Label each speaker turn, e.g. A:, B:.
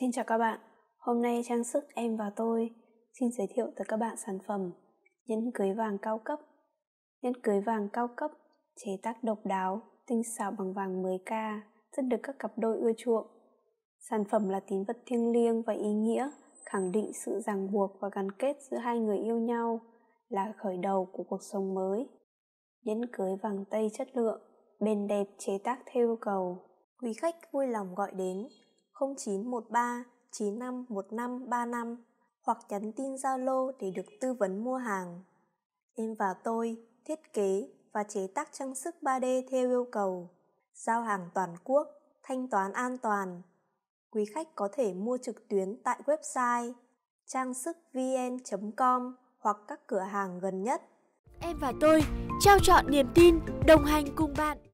A: Xin chào các bạn, hôm nay trang sức em và tôi xin giới thiệu tới các bạn sản phẩm nhẫn cưới vàng cao cấp. Nhẫn cưới vàng cao cấp chế tác độc đáo, tinh xảo bằng vàng 10K, rất được các cặp đôi ưa chuộng. Sản phẩm là tín vật thiêng liêng và ý nghĩa, khẳng định sự ràng buộc và gắn kết giữa hai người yêu nhau, là khởi đầu của cuộc sống mới. Nhẫn cưới vàng tây chất lượng, bền đẹp chế tác theo yêu cầu. Quý khách vui lòng gọi đến 0913 95 15 35 hoặc nhắn tin Zalo để được tư vấn mua hàng. Em và tôi thiết kế và chế tác trang sức 3D theo yêu cầu, giao hàng toàn quốc, thanh toán an toàn. Quý khách có thể mua trực tuyến tại website trang sức vn.com hoặc các cửa hàng gần nhất. Em và tôi trao chọn niềm tin, đồng hành cùng
B: bạn.